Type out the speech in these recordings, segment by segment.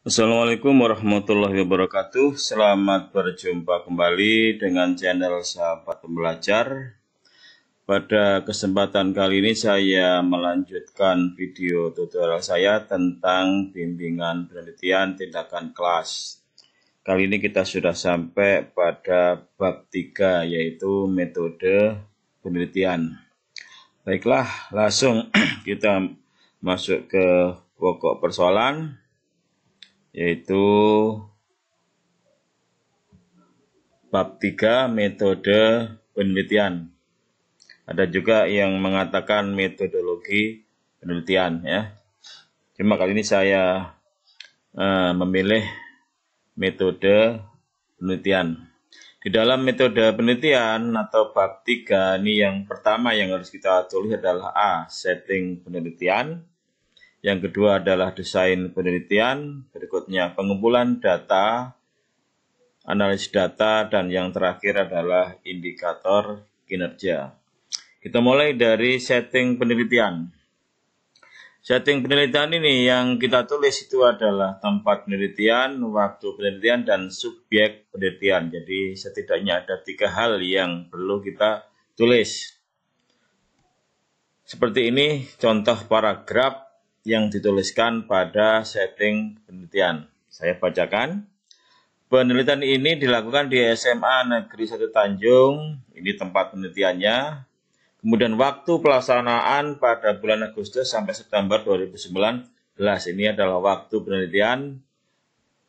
Assalamualaikum warahmatullahi wabarakatuh. Selamat berjumpa kembali dengan channel Sahabat Pembelajar. Pada kesempatan kali ini saya melanjutkan video tutorial saya tentang bimbingan penelitian tindakan kelas. Kali ini kita sudah sampai pada bab 3 yaitu metode penelitian. Baiklah, langsung kita masuk ke pokok persoalan yaitu bab 3 metode penelitian. Ada juga yang mengatakan metodologi penelitian ya. Cuma kali ini saya uh, memilih metode penelitian. Di dalam metode penelitian atau bab 3 ini yang pertama yang harus kita tulis adalah A, setting penelitian. Yang kedua adalah desain penelitian, berikutnya pengumpulan data, analisis data, dan yang terakhir adalah indikator kinerja. Kita mulai dari setting penelitian. Setting penelitian ini yang kita tulis itu adalah tempat penelitian, waktu penelitian, dan subjek penelitian. Jadi setidaknya ada tiga hal yang perlu kita tulis. Seperti ini contoh paragraf yang dituliskan pada setting penelitian. Saya bacakan. Penelitian ini dilakukan di SMA Negeri 1 Tanjung, ini tempat penelitiannya. Kemudian waktu pelaksanaan pada bulan Agustus sampai September 2019. Ini adalah waktu penelitian.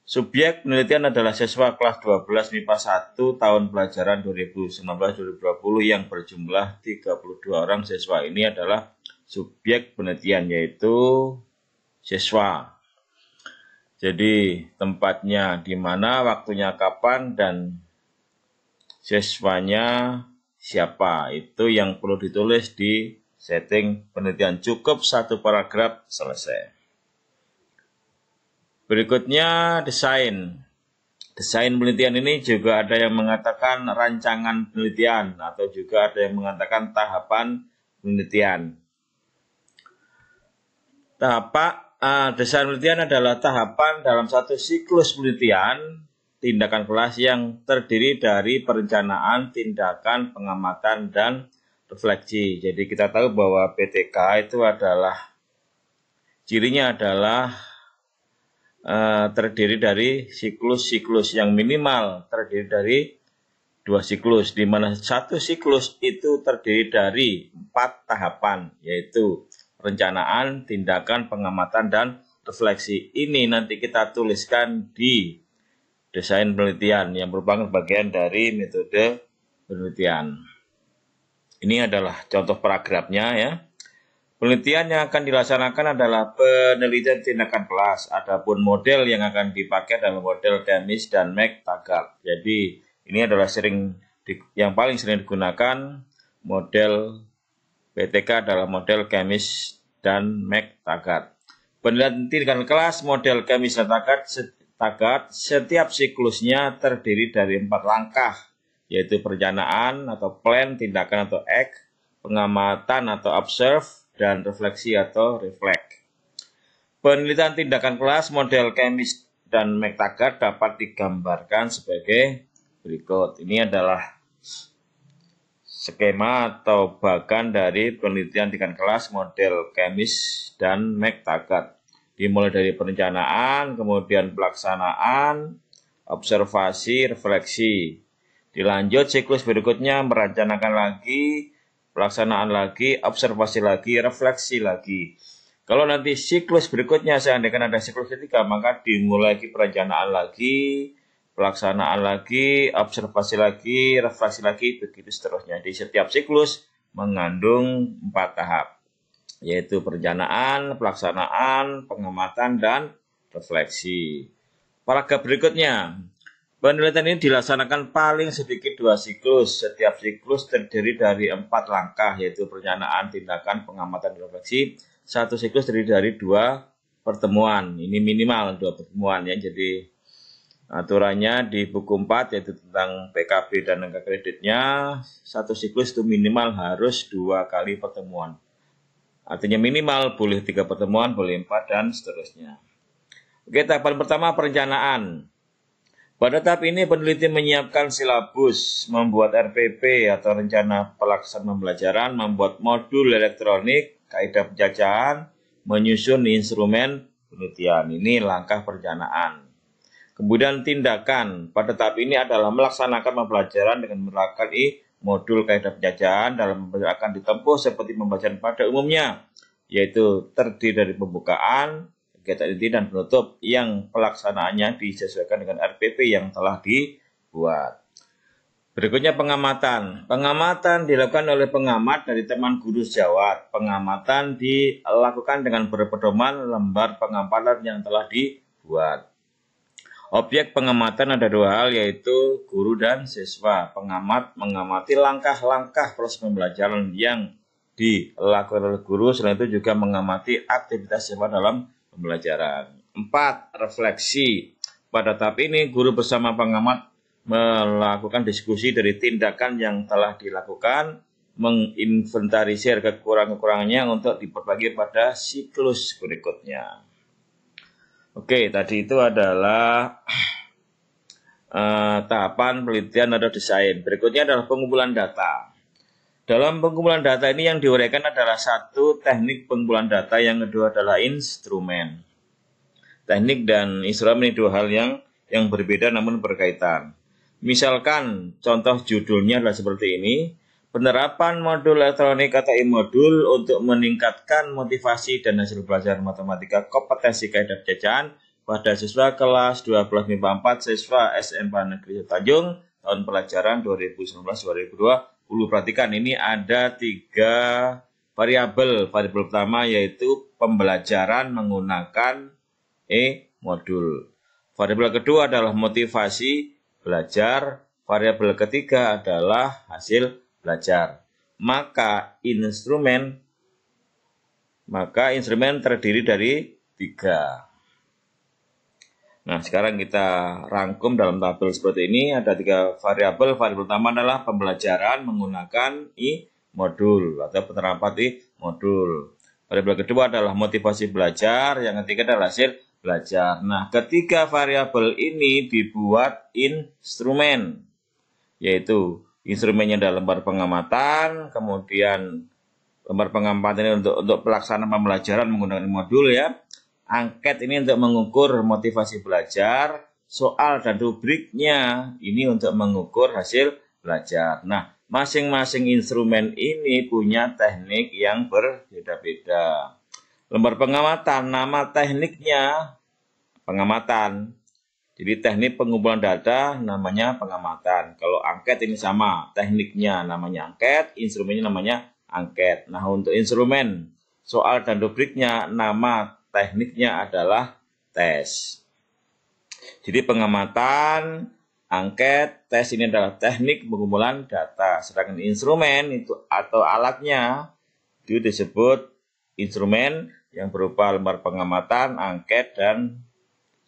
Subjek penelitian adalah siswa kelas 12 MIPA 1 tahun pelajaran 2019-2020 yang berjumlah 32 orang siswa ini adalah subjek penelitian yaitu siswa. Jadi tempatnya di mana, waktunya kapan, dan siswanya siapa. Itu yang perlu ditulis di setting penelitian. Cukup satu paragraf selesai. Berikutnya desain. Desain penelitian ini juga ada yang mengatakan rancangan penelitian atau juga ada yang mengatakan tahapan penelitian. Tahap uh, eh, desain penelitian adalah tahapan dalam satu siklus penelitian tindakan kelas yang terdiri dari perencanaan, tindakan, pengamatan, dan refleksi. Jadi kita tahu bahwa PTK itu adalah cirinya adalah eh, terdiri dari siklus-siklus yang minimal terdiri dari dua siklus, di mana satu siklus itu terdiri dari empat tahapan, yaitu perencanaan, tindakan, pengamatan, dan refleksi. Ini nanti kita tuliskan di desain penelitian yang merupakan bagian dari metode penelitian. Ini adalah contoh paragrafnya ya. Penelitian yang akan dilaksanakan adalah penelitian tindakan kelas. Adapun model yang akan dipakai adalah model Demis dan Mac Tagar. Jadi ini adalah sering di, yang paling sering digunakan model PTK adalah model Kemis dan Mac Tagat. Penilaian tingkat kelas model Kemis dan Tagat, Tagat setiap siklusnya terdiri dari empat langkah, yaitu perencanaan atau plan, tindakan atau act, pengamatan atau observe, dan refleksi atau reflect. Penelitian tindakan kelas model Kemis dan Mac dapat digambarkan sebagai berikut. Ini adalah skema atau bahkan dari penelitian dengan kelas model kemis dan mektagat. Dimulai dari perencanaan, kemudian pelaksanaan, observasi, refleksi. Dilanjut siklus berikutnya merencanakan lagi, pelaksanaan lagi, observasi lagi, refleksi lagi. Kalau nanti siklus berikutnya seandainya ada siklus ketiga, maka dimulai lagi perencanaan lagi, pelaksanaan lagi, observasi lagi, refleksi lagi, begitu seterusnya. Di setiap siklus mengandung empat tahap, yaitu perencanaan, pelaksanaan, pengamatan, dan refleksi. Paragraf berikutnya, penelitian ini dilaksanakan paling sedikit dua siklus. Setiap siklus terdiri dari empat langkah, yaitu perencanaan, tindakan, pengamatan, dan refleksi. Satu siklus terdiri dari dua pertemuan. Ini minimal dua pertemuan ya. Jadi aturannya di buku 4 yaitu tentang PKB dan angka kreditnya satu siklus itu minimal harus dua kali pertemuan artinya minimal boleh tiga pertemuan boleh empat dan seterusnya oke tahapan pertama perencanaan pada tahap ini peneliti menyiapkan silabus membuat RPP atau rencana pelaksanaan pembelajaran membuat modul elektronik kaidah penjajahan menyusun instrumen penelitian ini langkah perencanaan Kemudian tindakan pada tahap ini adalah melaksanakan pembelajaran dengan menerapkan i modul kaidah penjajahan dalam pembelajaran akan ditempuh seperti pembelajaran pada umumnya, yaitu terdiri dari pembukaan, kegiatan inti dan penutup yang pelaksanaannya disesuaikan dengan RPP yang telah dibuat. Berikutnya pengamatan. Pengamatan dilakukan oleh pengamat dari teman guru sejawat. Pengamatan dilakukan dengan berpedoman lembar pengamatan yang telah dibuat. Objek pengamatan ada dua hal yaitu guru dan siswa. Pengamat mengamati langkah-langkah proses pembelajaran yang dilakukan oleh guru. Selain itu juga mengamati aktivitas siswa dalam pembelajaran. Empat, refleksi. Pada tahap ini guru bersama pengamat melakukan diskusi dari tindakan yang telah dilakukan, menginventarisir kekurangan-kekurangannya untuk diperbagi pada siklus berikutnya. Oke, tadi itu adalah uh, tahapan penelitian atau desain. Berikutnya adalah pengumpulan data. Dalam pengumpulan data ini yang diuraikan adalah satu teknik pengumpulan data, yang kedua adalah instrumen. Teknik dan instrumen ini dua hal yang yang berbeda namun berkaitan. Misalkan contoh judulnya adalah seperti ini, Penerapan modul elektronik atau e-modul untuk meningkatkan motivasi dan hasil belajar matematika kompetensi kaidah jajahan pada siswa kelas 12 MIPA 4 siswa SMA Negeri Tanjung tahun pelajaran 2019-2020. Perhatikan ini ada tiga variabel. Variabel pertama yaitu pembelajaran menggunakan e-modul. Variabel kedua adalah motivasi belajar. Variabel ketiga adalah hasil belajar. Maka instrumen maka instrumen terdiri dari tiga. Nah, sekarang kita rangkum dalam tabel seperti ini ada tiga variabel. Variabel pertama adalah pembelajaran menggunakan i modul atau penerapan i modul. Variabel kedua adalah motivasi belajar, yang ketiga adalah hasil belajar. Nah, ketiga variabel ini dibuat instrumen yaitu instrumennya adalah lembar pengamatan, kemudian lembar pengamatan ini untuk untuk pelaksanaan pembelajaran menggunakan modul ya. Angket ini untuk mengukur motivasi belajar, soal dan rubriknya ini untuk mengukur hasil belajar. Nah, masing-masing instrumen ini punya teknik yang berbeda-beda. Lembar pengamatan, nama tekniknya pengamatan. Jadi teknik pengumpulan data namanya pengamatan. Kalau angket ini sama, tekniknya namanya angket, instrumennya namanya angket. Nah, untuk instrumen, soal dan rubriknya, nama tekniknya adalah tes. Jadi pengamatan, angket, tes ini adalah teknik pengumpulan data. Sedangkan instrumen itu atau alatnya itu disebut instrumen yang berupa lembar pengamatan, angket, dan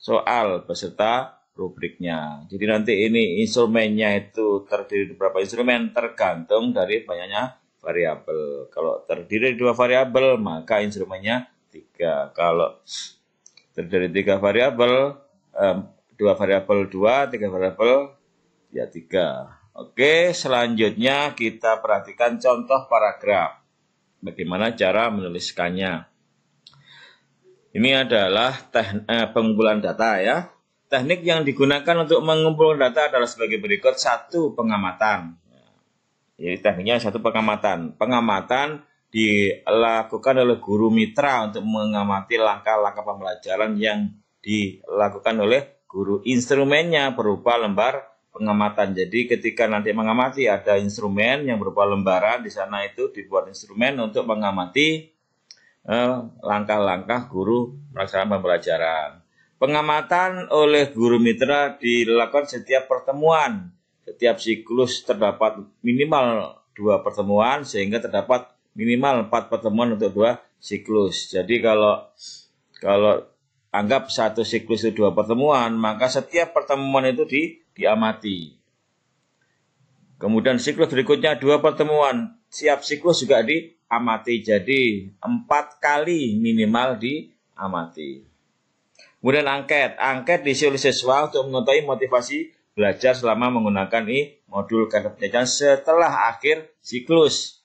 soal beserta rubriknya. Jadi nanti ini instrumennya itu terdiri dari beberapa instrumen tergantung dari banyaknya variabel. Kalau terdiri dari dua variabel maka instrumennya tiga. Kalau terdiri dari tiga variabel um, dua variabel dua, tiga variabel ya tiga. Oke, selanjutnya kita perhatikan contoh paragraf. Bagaimana cara menuliskannya. Ini adalah teh, eh, pengumpulan data ya. Teknik yang digunakan untuk mengumpulkan data adalah sebagai berikut. Satu, pengamatan. Jadi tekniknya satu pengamatan. Pengamatan dilakukan oleh guru mitra untuk mengamati langkah-langkah pembelajaran yang dilakukan oleh guru instrumennya berupa lembar pengamatan. Jadi ketika nanti mengamati ada instrumen yang berupa lembaran di sana itu dibuat instrumen untuk mengamati Eh, langkah-langkah guru melaksanakan pembelajaran. Pengamatan oleh guru mitra dilakukan setiap pertemuan. Setiap siklus terdapat minimal dua pertemuan sehingga terdapat minimal empat pertemuan untuk dua siklus. Jadi kalau kalau anggap satu siklus itu dua pertemuan, maka setiap pertemuan itu di, diamati. Kemudian siklus berikutnya dua pertemuan, siap siklus juga di amati. Jadi empat kali minimal di amati. Kemudian angket. Angket diisi oleh siswa untuk mengetahui motivasi belajar selama menggunakan i modul kata penjajahan setelah akhir siklus.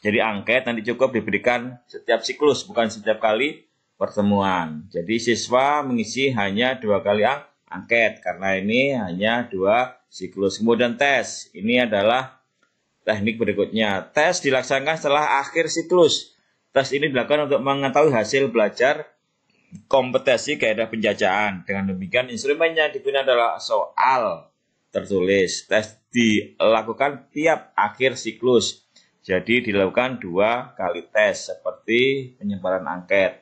Jadi angket nanti cukup diberikan setiap siklus, bukan setiap kali pertemuan. Jadi siswa mengisi hanya dua kali angket karena ini hanya dua siklus. Kemudian tes. Ini adalah Teknik berikutnya, tes dilaksanakan setelah akhir siklus. Tes ini dilakukan untuk mengetahui hasil belajar kompetensi kaidah penjajahan. Dengan demikian, instrumen yang digunakan adalah soal tertulis. Tes dilakukan tiap akhir siklus. Jadi dilakukan dua kali tes seperti penyebaran angket.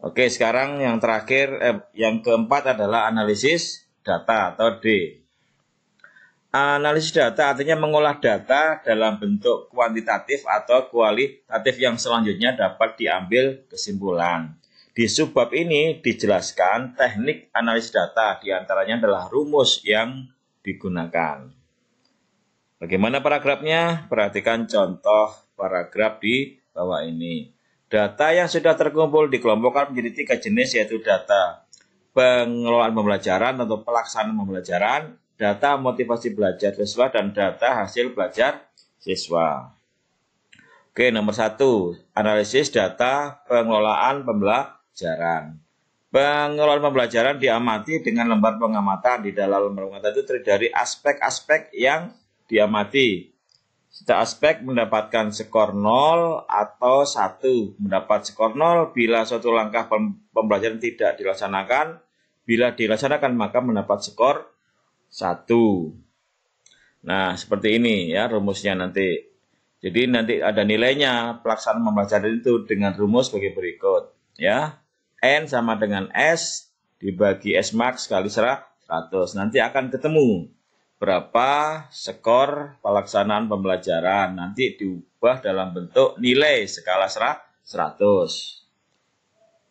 Oke, sekarang yang terakhir, eh, yang keempat adalah analisis data atau D. Analisis data artinya mengolah data dalam bentuk kuantitatif atau kualitatif yang selanjutnya dapat diambil kesimpulan. Di subbab ini dijelaskan teknik analisis data, diantaranya adalah rumus yang digunakan. Bagaimana paragrafnya? Perhatikan contoh paragraf di bawah ini. Data yang sudah terkumpul dikelompokkan menjadi tiga jenis yaitu data pengelolaan pembelajaran atau pelaksanaan pembelajaran, data motivasi belajar siswa dan data hasil belajar siswa. Oke, nomor satu, analisis data pengelolaan pembelajaran. Pengelolaan pembelajaran diamati dengan lembar pengamatan. Di dalam lembar pengamatan itu terdiri dari aspek-aspek yang diamati. Setiap aspek mendapatkan skor 0 atau 1. Mendapat skor 0 bila suatu langkah pembelajaran tidak dilaksanakan. Bila dilaksanakan maka mendapat skor satu. Nah, seperti ini ya rumusnya nanti. Jadi nanti ada nilainya pelaksanaan pembelajaran itu dengan rumus sebagai berikut. Ya, N sama dengan S dibagi S max kali 100. Nanti akan ketemu berapa skor pelaksanaan pembelajaran. Nanti diubah dalam bentuk nilai skala 100.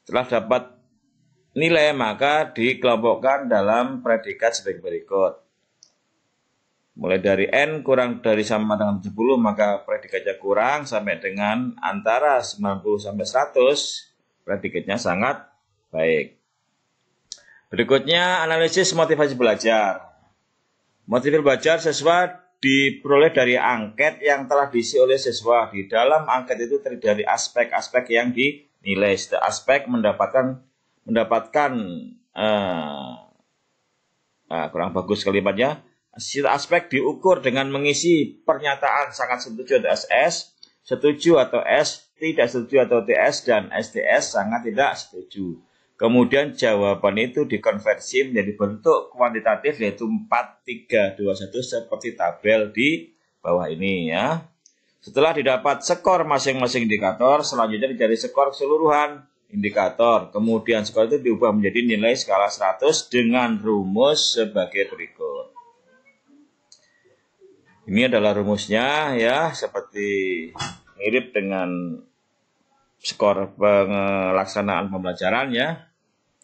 Setelah dapat nilai maka dikelompokkan dalam predikat sebagai berikut. Mulai dari N kurang dari sama dengan 70 maka predikatnya kurang sampai dengan antara 90 sampai 100 predikatnya sangat baik. Berikutnya analisis motivasi belajar. Motivasi belajar siswa diperoleh dari angket yang telah diisi oleh siswa. Di dalam angket itu terdiri aspek-aspek yang dinilai. Setiap aspek mendapatkan mendapatkan uh, uh, kurang bagus kalimatnya setiap aspek diukur dengan mengisi pernyataan sangat setuju atau SS, setuju atau S, tidak setuju atau TS, dan STS sangat tidak setuju. Kemudian jawaban itu dikonversi menjadi bentuk kuantitatif yaitu 4321 seperti tabel di bawah ini ya. Setelah didapat skor masing-masing indikator, selanjutnya dicari skor keseluruhan indikator. Kemudian skor itu diubah menjadi nilai skala 100 dengan rumus sebagai berikut. Ini adalah rumusnya ya, seperti mirip dengan skor pelaksanaan pembelajaran ya.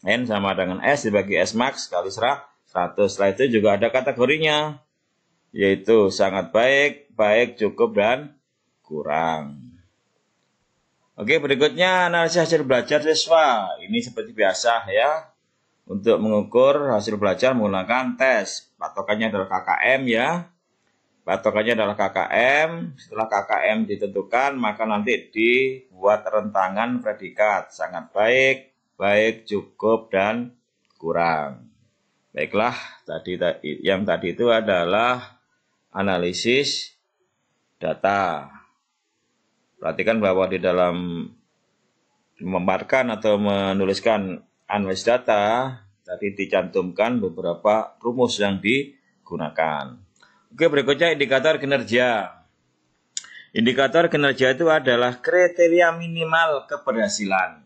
N sama dengan S dibagi S max kali 100. Setelah itu juga ada kategorinya, yaitu sangat baik, baik, cukup, dan kurang. Oke, berikutnya analisis hasil belajar siswa. Ini seperti biasa ya. Untuk mengukur hasil belajar menggunakan tes. Patokannya adalah KKM ya. Patokannya adalah KKM. Setelah KKM ditentukan, maka nanti dibuat rentangan predikat. Sangat baik, baik, cukup, dan kurang. Baiklah, tadi yang tadi itu adalah analisis data. Perhatikan bahwa di dalam membarkan atau menuliskan analis data tadi dicantumkan beberapa rumus yang digunakan. Oke, berikutnya indikator kinerja. Indikator kinerja itu adalah kriteria minimal keberhasilan.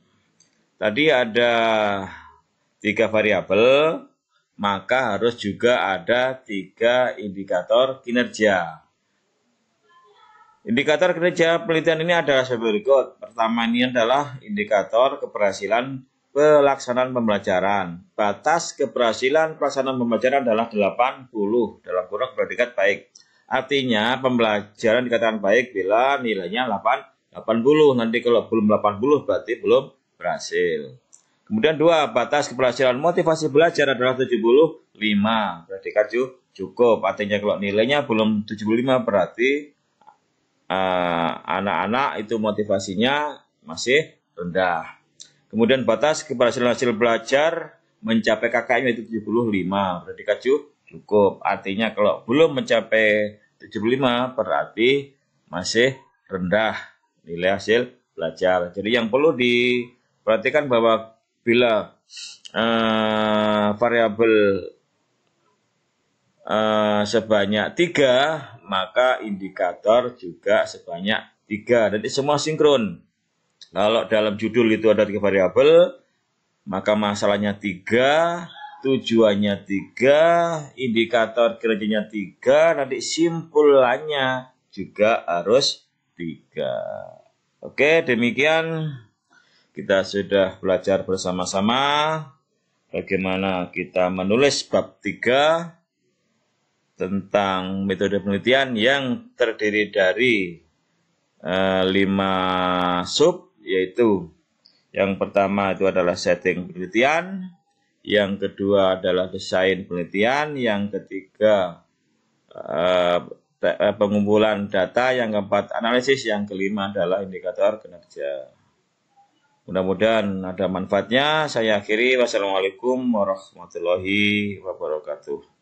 Tadi ada tiga variabel, maka harus juga ada tiga indikator kinerja. Indikator kerja penelitian ini adalah sebagai berikut. Pertama ini adalah indikator keberhasilan pelaksanaan pembelajaran. Batas keberhasilan pelaksanaan pembelajaran adalah 80 dalam kurang predikat baik. Artinya pembelajaran dikatakan baik bila nilainya 8, 80. Nanti kalau belum 80 berarti belum berhasil. Kemudian dua, batas keberhasilan motivasi belajar adalah 75. Predikat cukup. Artinya kalau nilainya belum 75 berarti Eh, anak-anak uh, itu motivasinya masih rendah. Kemudian batas keberhasilan hasil belajar mencapai KKM itu 75, berarti kacu cukup. Artinya kalau belum mencapai 75 berarti masih rendah nilai hasil belajar. Jadi yang perlu diperhatikan bahwa bila uh, variabel uh, sebanyak tiga maka indikator juga sebanyak tiga. nanti semua sinkron. Kalau dalam judul itu ada tiga variabel, maka masalahnya tiga, tujuannya tiga, indikator kerjanya tiga, nanti simpulannya juga harus tiga. Oke, demikian kita sudah belajar bersama-sama bagaimana kita menulis bab tiga tentang metode penelitian yang terdiri dari e, lima sub yaitu yang pertama itu adalah setting penelitian, yang kedua adalah desain penelitian, yang ketiga e, pengumpulan data, yang keempat analisis, yang kelima adalah indikator kinerja. Mudah-mudahan ada manfaatnya. Saya akhiri. Wassalamualaikum warahmatullahi wabarakatuh.